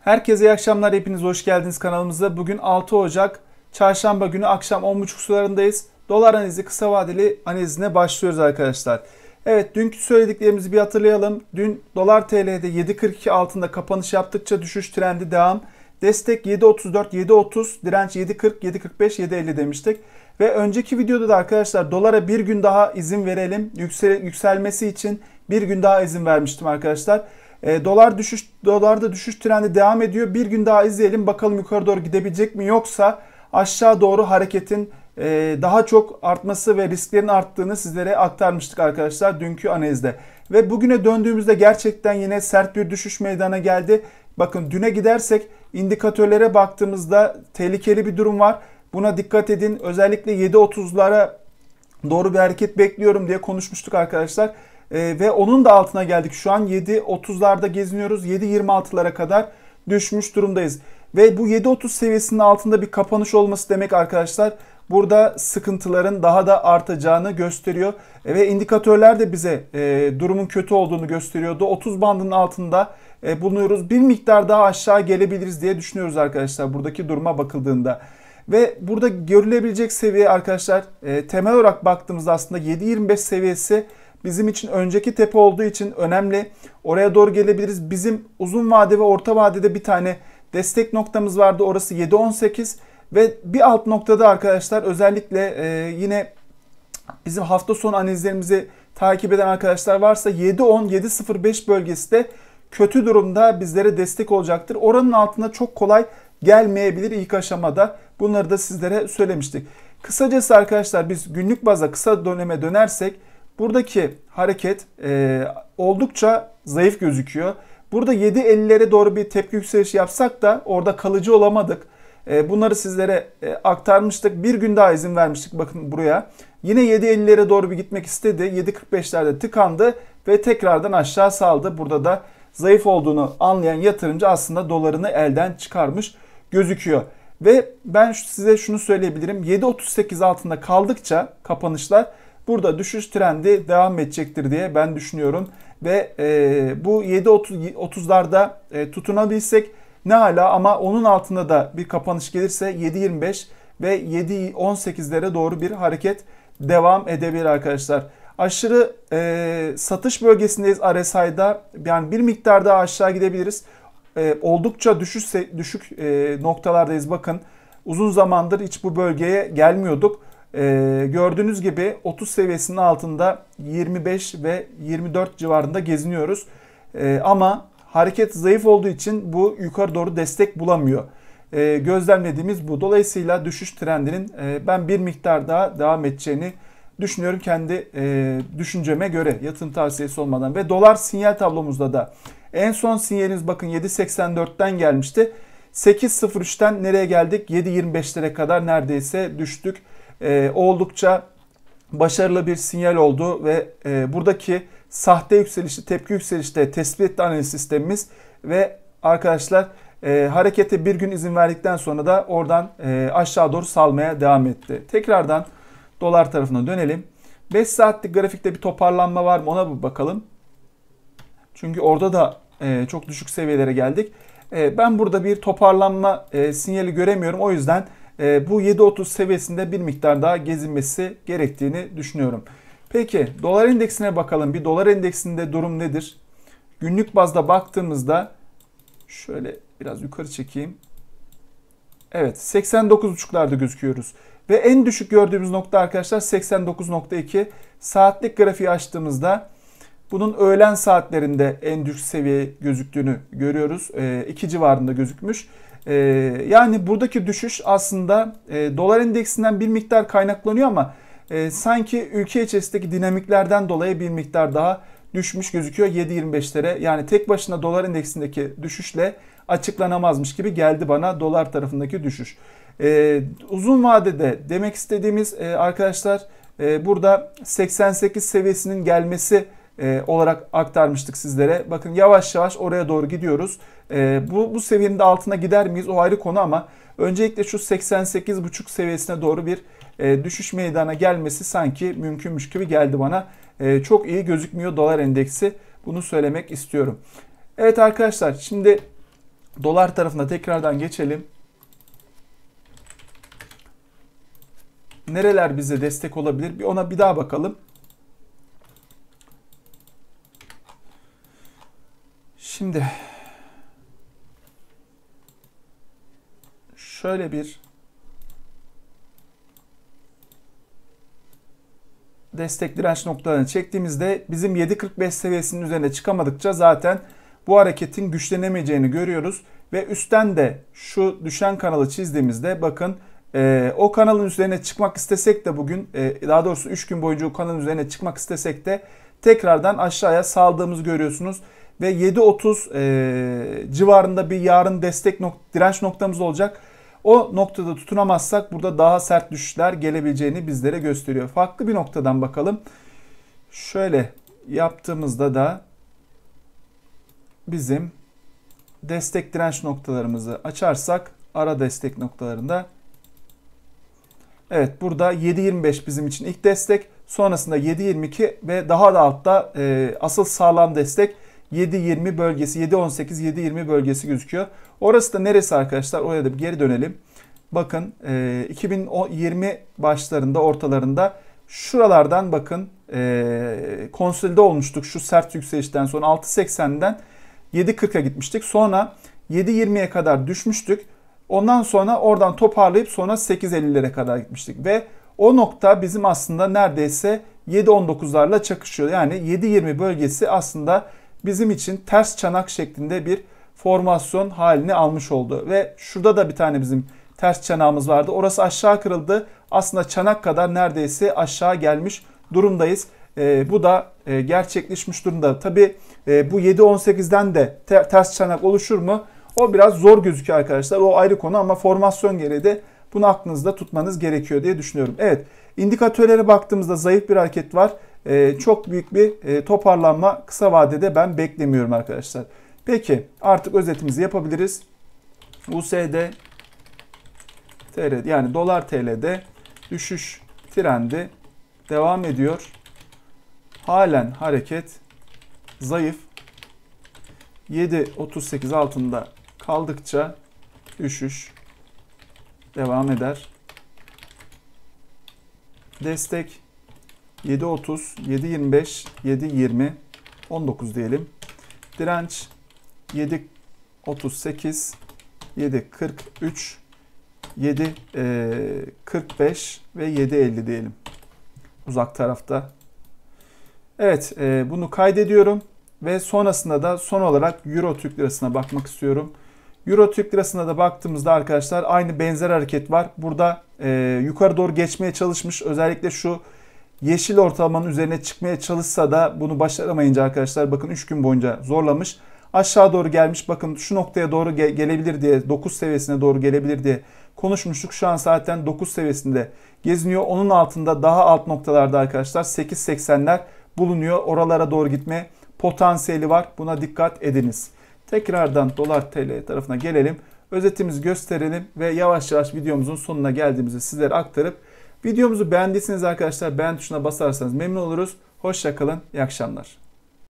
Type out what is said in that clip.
Herkese iyi akşamlar. Hepiniz hoş geldiniz kanalımıza. Bugün 6 Ocak Çarşamba günü akşam 10.30 sularındayız. Dolar analizi kısa vadeli analizine başlıyoruz arkadaşlar. Evet dünkü söylediklerimizi bir hatırlayalım. Dün dolar TL'de 7.42 altında kapanış yaptıkça düşüş trendi devam. Destek 7.34, 7.30, direnç 7.40, 7.45, 7.50 demiştik. Ve önceki videoda da arkadaşlar dolara bir gün daha izin verelim. Yüksel, yükselmesi için bir gün daha izin vermiştim arkadaşlar. E, dolar düşüş dolarda düşüş trendi devam ediyor. Bir gün daha izleyelim bakalım yukarı doğru gidebilecek mi yoksa aşağı doğru hareketin e, daha çok artması ve risklerin arttığını sizlere aktarmıştık arkadaşlar dünkü analizde. Ve bugüne döndüğümüzde gerçekten yine sert bir düşüş meydana geldi. Bakın düne gidersek indikatörlere baktığımızda tehlikeli bir durum var. Buna dikkat edin. Özellikle 7.30'lara doğru bir hareket bekliyorum diye konuşmuştuk arkadaşlar. E, ve onun da altına geldik. Şu an 7.30'larda geziniyoruz. 7.26'lara kadar düşmüş durumdayız. Ve bu 7.30 seviyesinin altında bir kapanış olması demek arkadaşlar burada sıkıntıların daha da artacağını gösteriyor. E, ve indikatörler de bize e, durumun kötü olduğunu gösteriyordu. 30 bandının altında e, bulunuyoruz. Bir miktar daha aşağı gelebiliriz diye düşünüyoruz arkadaşlar buradaki duruma bakıldığında. Ve burada görülebilecek seviye arkadaşlar e, temel olarak baktığımızda aslında 7.25 seviyesi bizim için önceki tepe olduğu için önemli. Oraya doğru gelebiliriz. Bizim uzun vade ve orta vadede bir tane destek noktamız vardı. Orası 7.18 ve bir alt noktada arkadaşlar özellikle e, yine bizim hafta sonu analizlerimizi takip eden arkadaşlar varsa 7.10-7.05 bölgesi de kötü durumda bizlere destek olacaktır. Oranın altına çok kolay gelmeyebilir ilk aşamada. Bunları da sizlere söylemiştik. Kısacası arkadaşlar biz günlük baza kısa döneme dönersek Buradaki hareket e, oldukça zayıf gözüküyor. Burada 7.50'lere doğru bir tepki yükselişi yapsak da orada kalıcı olamadık. E, bunları sizlere e, aktarmıştık. Bir gün daha izin vermiştik bakın buraya. Yine 7.50'lere doğru bir gitmek istedi. 7.45'lerde tıkandı ve tekrardan aşağı saldı. Burada da zayıf olduğunu anlayan yatırımcı aslında dolarını elden çıkarmış gözüküyor. Ve ben size şunu söyleyebilirim. 7.38 altında kaldıkça kapanışlar Burada düşüş trendi devam edecektir diye ben düşünüyorum. Ve e, bu 7.30'larda e, tutunabilsek ne hala ama onun altında da bir kapanış gelirse 7.25 ve 7.18'lere doğru bir hareket devam edebilir arkadaşlar. Aşırı e, satış bölgesindeyiz RSI'da. Yani bir miktar daha aşağı gidebiliriz. E, oldukça düşük, düşük e, noktalardayız bakın. Uzun zamandır hiç bu bölgeye gelmiyorduk. Ee, gördüğünüz gibi 30 seviyesinin altında 25 ve 24 civarında geziniyoruz. Ee, ama hareket zayıf olduğu için bu yukarı doğru destek bulamıyor. Ee, gözlemlediğimiz bu. Dolayısıyla düşüş trendinin e, ben bir miktar daha devam edeceğini düşünüyorum kendi e, düşünceme göre yatırım tavsiyesi olmadan. Ve dolar sinyal tablomuzda da en son sinyaliniz bakın 7.84'ten gelmişti. 8.03'ten nereye geldik? 7.25'lere kadar neredeyse düştük e, oldukça başarılı bir sinyal oldu ve e, buradaki sahte yükselişi tepki yükselişte tespit etti analiz sistemimiz ve arkadaşlar e, harekete bir gün izin verdikten sonra da oradan e, aşağı doğru salmaya devam etti. Tekrardan dolar tarafına dönelim. 5 saatlik grafikte bir toparlanma var mı ona bir bakalım. Çünkü orada da e, çok düşük seviyelere geldik. E, ben burada bir toparlanma e, sinyali göremiyorum. O yüzden e, bu 7.30 seviyesinde bir miktar daha gezinmesi gerektiğini düşünüyorum. Peki dolar endeksine bakalım. Bir dolar endeksinde durum nedir? Günlük bazda baktığımızda şöyle biraz yukarı çekeyim. Evet 89.5'larda gözüküyoruz. Ve en düşük gördüğümüz nokta arkadaşlar 89.2. Saatlik grafiği açtığımızda bunun öğlen saatlerinde en düşük seviye gözüktüğünü görüyoruz. 2 e, civarında gözükmüş. Ee, yani buradaki düşüş aslında e, dolar endeksinden bir miktar kaynaklanıyor ama e, sanki ülke içerisindeki dinamiklerden dolayı bir miktar daha düşmüş gözüküyor 7.25'lere. Yani tek başına dolar endeksindeki düşüşle açıklanamazmış gibi geldi bana dolar tarafındaki düşüş. Ee, uzun vadede demek istediğimiz e, arkadaşlar e, burada 88 seviyesinin gelmesi e, olarak aktarmıştık sizlere. Bakın yavaş yavaş oraya doğru gidiyoruz. E, bu, bu seviyenin de altına gider miyiz o ayrı konu ama öncelikle şu 88,5 seviyesine doğru bir e, düşüş meydana gelmesi sanki mümkünmüş gibi geldi bana. E, çok iyi gözükmüyor dolar endeksi bunu söylemek istiyorum. Evet arkadaşlar şimdi dolar tarafına tekrardan geçelim. Nereler bize destek olabilir? Bir ona bir daha bakalım. Şimdi şöyle bir destek direnç noktalarını çektiğimizde bizim 7.45 seviyesinin üzerine çıkamadıkça zaten bu hareketin güçlenemeyeceğini görüyoruz. Ve üstten de şu düşen kanalı çizdiğimizde bakın e, o kanalın üzerine çıkmak istesek de bugün e, daha doğrusu 3 gün boyunca o kanalın üzerine çıkmak istesek de tekrardan aşağıya saldığımızı görüyorsunuz. Ve 7.30 e, civarında bir yarın destek nok direnç noktamız olacak. O noktada tutunamazsak burada daha sert düşüşler gelebileceğini bizlere gösteriyor. Farklı bir noktadan bakalım. Şöyle yaptığımızda da bizim destek direnç noktalarımızı açarsak ara destek noktalarında Evet burada 7.25 bizim için ilk destek. Sonrasında 7.22 ve daha da altta e, asıl sağlam destek 7-20 bölgesi, 7-18, 7-20 bölgesi gözüküyor. Orası da neresi arkadaşlar? Oraya da bir geri dönelim. Bakın 2020 e, başlarında, ortalarında şuralardan bakın e, konsolide olmuştuk. Şu sert yükselişten sonra 6.80'den 7.40'a gitmiştik. Sonra 7.20'ye kadar düşmüştük. Ondan sonra oradan toparlayıp sonra 8.50'lere kadar gitmiştik. Ve o nokta bizim aslında neredeyse 7.19'larla çakışıyor. Yani 7.20 bölgesi aslında bizim için ters çanak şeklinde bir formasyon halini almış oldu. Ve şurada da bir tane bizim ters çanağımız vardı. Orası aşağı kırıldı. Aslında çanak kadar neredeyse aşağı gelmiş durumdayız. E, bu da e, gerçekleşmiş durumda. Tabi e, bu 7-18'den de ter, ters çanak oluşur mu? O biraz zor gözüküyor arkadaşlar. O ayrı konu ama formasyon gereği de bunu aklınızda tutmanız gerekiyor diye düşünüyorum. Evet indikatörlere baktığımızda zayıf bir hareket var. Ee, çok büyük bir e, toparlanma kısa vadede ben beklemiyorum arkadaşlar. Peki artık özetimizi yapabiliriz. USD TL yani dolar TL'de düşüş trendi devam ediyor. Halen hareket zayıf. 7.38 altında kaldıkça düşüş devam eder. Destek 7.30, 7.25, 7.20, 19 diyelim. Direnç 7.38, 7.43, 7.45 ve 7.50 diyelim. Uzak tarafta. Evet e, bunu kaydediyorum ve sonrasında da son olarak Euro Türk Lirası'na bakmak istiyorum. Euro Türk Lirası'na da baktığımızda arkadaşlar aynı benzer hareket var. Burada e, yukarı doğru geçmeye çalışmış. Özellikle şu yeşil ortalamanın üzerine çıkmaya çalışsa da bunu başaramayınca arkadaşlar bakın 3 gün boyunca zorlamış. Aşağı doğru gelmiş bakın şu noktaya doğru ge gelebilir diye 9 seviyesine doğru gelebilir diye konuşmuştuk. Şu an zaten 9 seviyesinde geziniyor. Onun altında daha alt noktalarda arkadaşlar 8.80'ler bulunuyor. Oralara doğru gitme potansiyeli var. Buna dikkat ediniz. Tekrardan dolar tl tarafına gelelim. Özetimizi gösterelim ve yavaş yavaş videomuzun sonuna geldiğimizi sizlere aktarıp Videomuzu beğendiyseniz arkadaşlar beğen tuşuna basarsanız memnun oluruz. Hoşçakalın, iyi akşamlar.